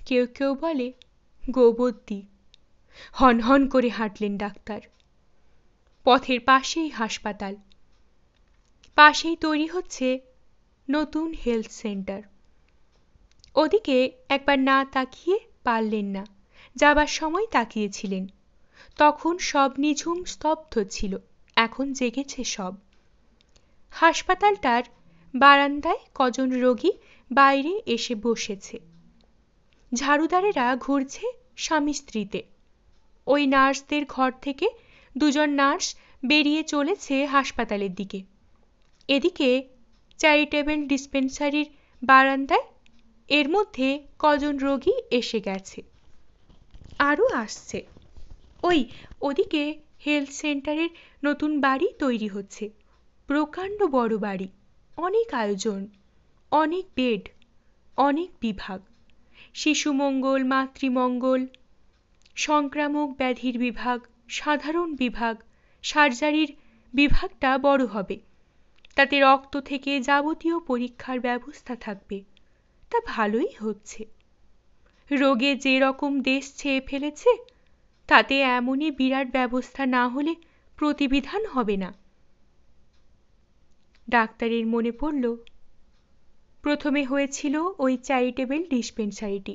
কেউ কেউ বলে গোবদ্দি হনহন করে হাঁটলেন ডাক্তার পথের পাশেই হাসপাতাল পাশেই তৈরি হচ্ছে নতুন হেলথ সেন্টার ওদিকে একবার না তাকিয়ে পারলেন না যাবার সময় তাকিয়েছিলেন তখন সব নিঝুম স্তব্ধ ছিল এখন জেগেছে সব হাসপাতালটার বারান্দায় কজন রোগী বাইরে এসে বসেছে ঝাড়ুদারেরা ঘুরছে স্বামী স্ত্রীতে ওই নার্সদের ঘর থেকে দুজন নার্স বেরিয়ে চলেছে হাসপাতালের দিকে এদিকে চ্যারিটেবল ডিসপেন্সারির বারান্দায় এর মধ্যে কজন রোগী এসে গেছে আরও আসছে ওই ওদিকে হেলথ সেন্টারের নতুন বাড়ি তৈরি হচ্ছে প্রকাণ্ড বড় বাড়ি অনেক আয়োজন অনেক বেড অনেক বিভাগ শিশুমঙ্গল মাতৃমঙ্গল সংক্রামক ব্যাধির বিভাগ সাধারণ বিভাগ সার্জারির বিভাগটা বড় হবে তাতে রক্ত থেকে যাবতীয় পরীক্ষার ব্যবস্থা থাকবে তা ভালোই হচ্ছে রোগে যে রকম দেশ ছেয়ে ফেলেছে তাতে এমনই বিরাট ব্যবস্থা না হলে প্রতিবিধান হবে না ডাক্তারের মনে পড়ল প্রথমে হয়েছিল ওই চ্যারিটেবল ডিসপেন্সারিটি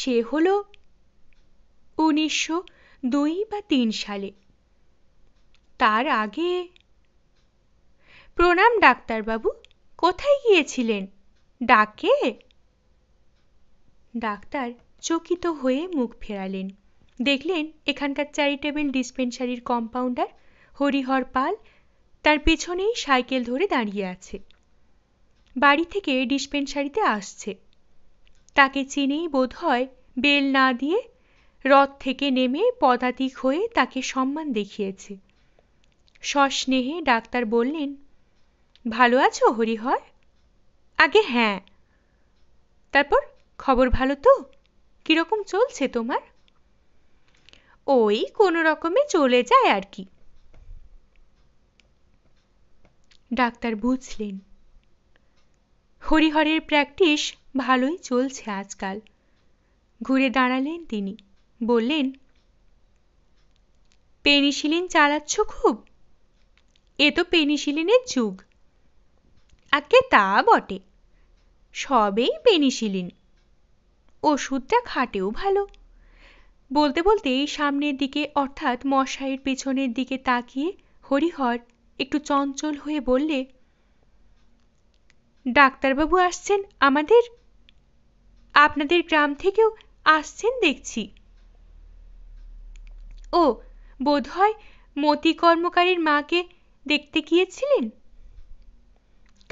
সে হল উনিশশো দুই বা তিন সালে তার আগে প্রণাম ডাক্তারবাবু কোথায় গিয়েছিলেন ডাকে ডাক্তার চকিত হয়ে মুখ ফেরালেন দেখলেন এখানকার চ্যারিটেবল ডিসপেন্সারির কম্পাউন্ডার হরিহর পাল তার পেছনেই সাইকেল ধরে দাঁড়িয়ে আছে বাড়ি থেকে ডিসপেন্সারিতে আসছে তাকে চিনেই বোধ হয় বেল না দিয়ে রথ থেকে নেমে পদাতিক হয়ে তাকে সম্মান দেখিয়েছে সস্নেহে ডাক্তার বললেন ভালো আছো হরিহর আগে হ্যাঁ তারপর খবর ভালো তো কীরকম চলছে তোমার ওই কোনো রকমে চলে যায় আর কি ডাক্তার বুঝলেন হরিহরের প্র্যাকটিস ভালোই চলছে আজকাল ঘুরে দাঁড়ালেন তিনি বললেন পেনিসিলিন চালাচ্ছ খুব এ তো পেনিসিলিনের যুগ আগে তা বটে সবেই পেনিসিলিন ওষুধটা খাটেও ভালো বলতে বলতে সামনের দিকে অর্থাৎ মশাইয়ের পেছনের দিকে তাকিয়ে হরিহর একটু চঞ্চল হয়ে বললে ডাক্তারবাবু আসছেন আমাদের আপনাদের গ্রাম থেকেও আসছেন দেখছি ও বোধহয় মতি কর্মকারীর মাকে দেখতে গিয়েছিলেন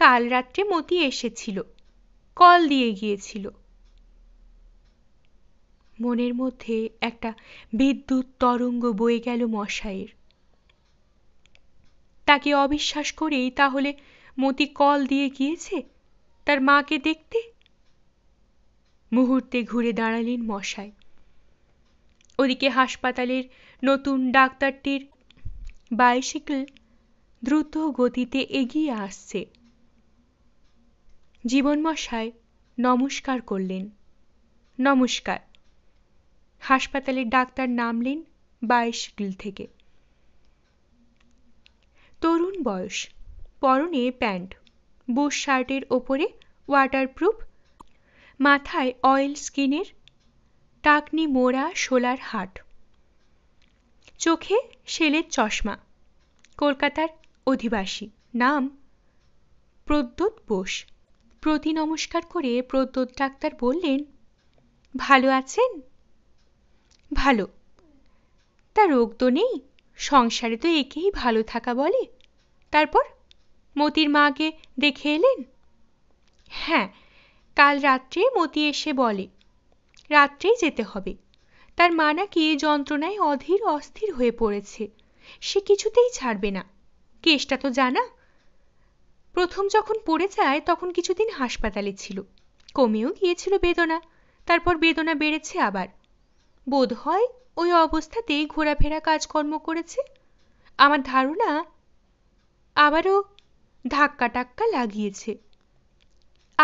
কাল রাত্রে মতি এসেছিল কল দিয়ে গিয়েছিল মনের মধ্যে একটা বিদ্যুৎ তরঙ্গ বয়ে গেল মশায়ের তাকে অবিশ্বাস করেই তাহলে মতি কল দিয়ে গিয়েছে তার মাকে দেখতে মুহূর্তে ঘুরে দাঁড়ালেন মশাই ওদিকে হাসপাতালের নতুন ডাক্তারটির বাইসাইকেল দ্রুত গতিতে এগিয়ে আসছে জীবনমশাই নমস্কার করলেন নমস্কার হাসপাতালের ডাক্তার নামলেন বাইশ থেকে তরুণ বয়স পরনে প্যান্ট বুশ শার্টের ওপরে ওয়াটার প্রুফ মাথায় অয়েল স্কিনের টাকনি মোড়া শোলার হাট চোখে সেলের চশমা কলকাতার অধিবাসী নাম প্রদ্যোত বোস প্রতি নমস্কার করে প্রদ্যোত ডাক্তার বললেন ভালো আছেন ভালো তা রোগ তো নেই সংসারে তো একেই ভালো থাকা বলে তারপর মোতির মাকে দেখে এলেন হ্যাঁ কাল রাত্রে মতি এসে বলে রাত্রেই যেতে হবে তার মা নাকি যন্ত্রণায় অধীর অস্থির হয়ে পড়েছে সে কিছুতেই ছাড়বে না কেসটা তো জানা প্রথম যখন পড়ে যায় তখন কিছুদিন হাসপাতালে ছিল কমেও গিয়েছিল বেদনা তারপর বেদনা বেড়েছে আবার বোধ হয় ওই অবস্থাতেই ঘোরাফেরা কাজকর্ম করেছে আমার ধারণা আবারও ধাক্কা টাক্কা লাগিয়েছে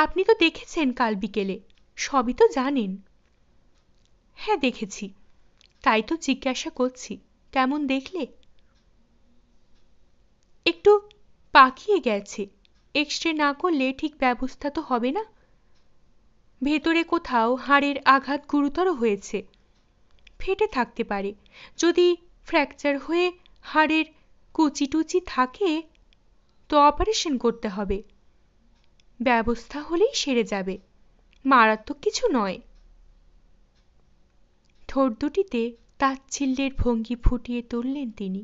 আপনি তো দেখেছেন কাল বিকেলে সবই তো জানেন হ্যাঁ দেখেছি তাই তো জিজ্ঞাসা করছি কেমন দেখলে একটু পাকিয়ে গেছে এক্সরে না করলে ঠিক ব্যবস্থা তো হবে না ভেতরে কোথাও হাড়ের আঘাত গুরুতর হয়েছে ফেটে থাকতে পারে যদি ফ্র্যাকচার হয়ে হাড়ের কুচি টুচি থাকে তো অপারেশন করতে হবে ব্যবস্থা হলেই সেরে যাবে মারাত্মক কিছু নয় ঠোঁট দুটিতে তাচ্ছিল্যের ভঙ্গি ফুটিয়ে তুললেন তিনি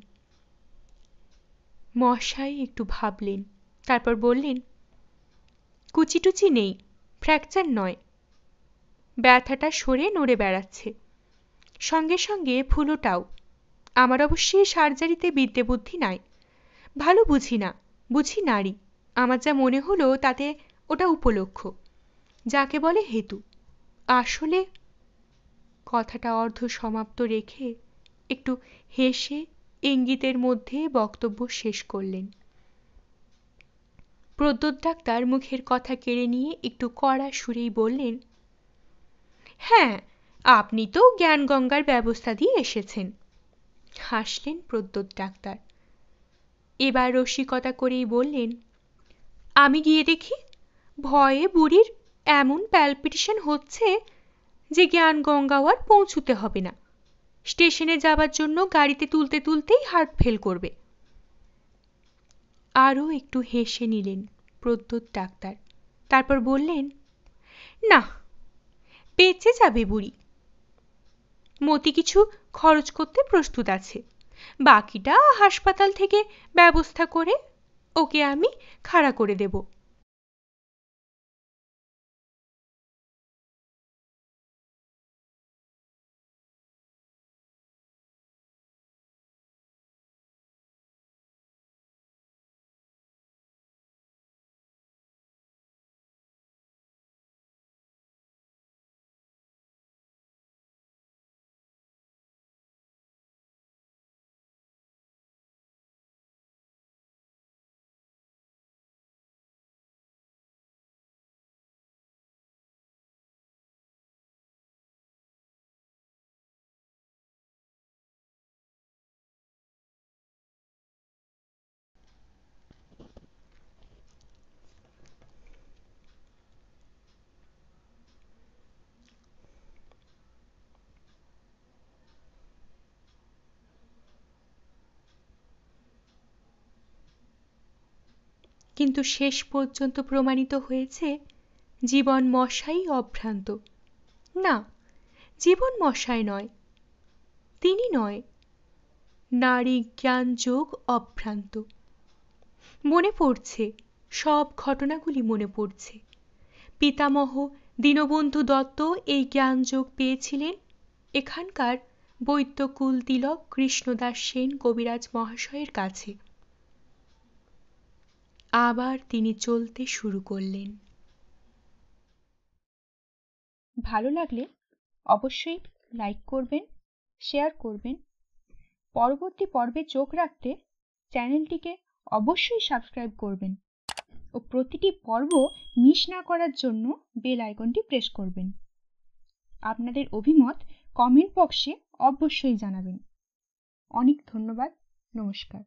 মশাই একটু ভাবলেন তারপর বললেন কুচিটুচি নেই ফ্র্যাকচার নয় ব্যথাটা সরে নড়ে বেড়াচ্ছে সঙ্গে সঙ্গে ফুলোটাও আমার অবশ্যই সার্জারিতে বিদ্যে বুদ্ধি নাই ভালো বুঝি না বুঝি নারী আমার যা মনে হলো তাতে ওটা উপলক্ষ যাকে বলে হেতু আসলে কথাটা অর্ধ সমাপ্ত রেখে একটু হেসে ইঙ্গিতের মধ্যে বক্তব্য শেষ করলেন প্রদ্যোত ডাক্তার মুখের কথা কেড়ে নিয়ে একটু কড়া সুরেই বললেন হ্যাঁ আপনি তো জ্ঞানগঙ্গার ব্যবস্থা দিয়ে এসেছেন হাসলেন প্রদ্যোত ডাক্তার এবার রসিকতা করেই বললেন আমি গিয়ে দেখি ভয়ে বুড়ির এমন প্যালপিটেশন হচ্ছে যে জ্ঞান গঙ্গাওয়ার আর পৌঁছুতে হবে না স্টেশনে যাবার জন্য গাড়িতে তুলতে তুলতেই হার্ট ফেল করবে আরও একটু হেসে নিলেন প্রদ্যুত ডাক্তার তারপর বললেন না বেঁচে যাবে বুড়ি মতি কিছু খরচ করতে প্রস্তুত আছে বাকিটা হাসপাতাল থেকে ব্যবস্থা করে ওকে আমি খাড়া করে দেবো কিন্তু শেষ পর্যন্ত প্রমাণিত হয়েছে জীবন মশাই অভ্রান্ত না জীবন মশাই নয় তিনি নয় নারী জ্ঞান যোগ অভ্রান্ত মনে পড়ছে সব ঘটনাগুলি মনে পড়ছে পিতামহ দীনবন্ধু দত্ত এই জ্ঞানযোগ পেয়েছিলেন এখানকার বৈদ্যকুল তিলক কৃষ্ণদাস সেন কবিরাজ মহাশয়ের কাছে আবার তিনি চলতে শুরু করলেন ভালো লাগলে অবশ্যই লাইক করবেন শেয়ার করবেন পরবর্তী পর্বে চোখ রাখতে চ্যানেলটিকে অবশ্যই সাবস্ক্রাইব করবেন ও প্রতিটি পর্ব মিস না করার জন্য বেল আইকনটি প্রেস করবেন আপনাদের অভিমত কমেন্ট বক্সে অবশ্যই জানাবেন অনেক ধন্যবাদ নমস্কার